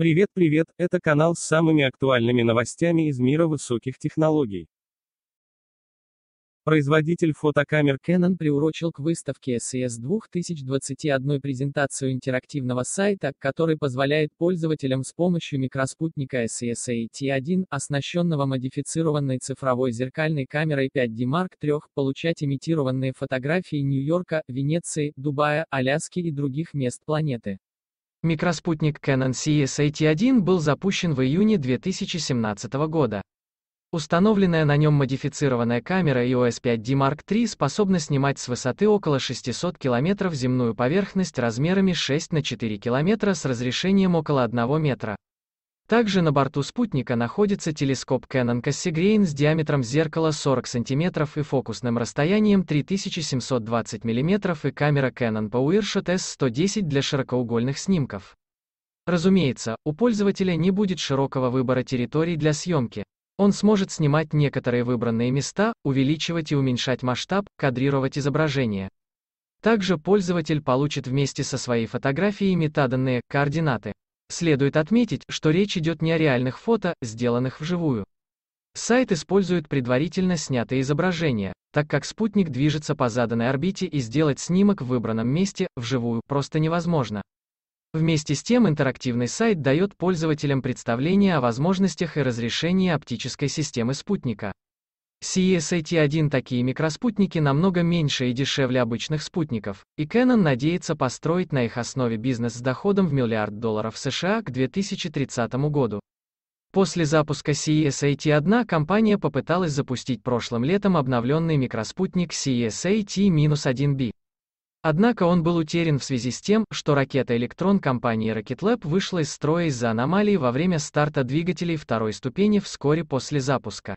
Привет, привет, это канал с самыми актуальными новостями из мира высоких технологий. Производитель фотокамер Canon приурочил к выставке SES 2021 e презентацию интерактивного сайта, который позволяет пользователям с помощью микроспутника SES AT1, оснащенного модифицированной цифровой зеркальной камерой 5D Mark III, получать имитированные фотографии Нью-Йорка, Венеции, Дубая, Аляски и других мест планеты. Микроспутник Canon CSAT-1 был запущен в июне 2017 года. Установленная на нем модифицированная камера EOS 5D Mark III способна снимать с высоты около 600 км земную поверхность размерами 6 на 4 км с разрешением около 1 метра. Также на борту спутника находится телескоп Canon Cassegrain с диаметром зеркала 40 см и фокусным расстоянием 3720 мм и камера Canon PowerShot S110 для широкоугольных снимков. Разумеется, у пользователя не будет широкого выбора территорий для съемки. Он сможет снимать некоторые выбранные места, увеличивать и уменьшать масштаб, кадрировать изображение. Также пользователь получит вместе со своей фотографией метаданные координаты. Следует отметить, что речь идет не о реальных фото, сделанных вживую. Сайт использует предварительно снятые изображения, так как спутник движется по заданной орбите и сделать снимок в выбранном месте, вживую, просто невозможно. Вместе с тем интерактивный сайт дает пользователям представление о возможностях и разрешении оптической системы спутника. CSAT-1 такие микроспутники намного меньше и дешевле обычных спутников, и Canon надеется построить на их основе бизнес с доходом в миллиард долларов США к 2030 году. После запуска CSAT-1 компания попыталась запустить прошлым летом обновленный микроспутник CSAT-1B. Однако он был утерян в связи с тем, что ракета «Электрон» компании Rocket Lab вышла из строя из-за аномалии во время старта двигателей второй ступени вскоре после запуска.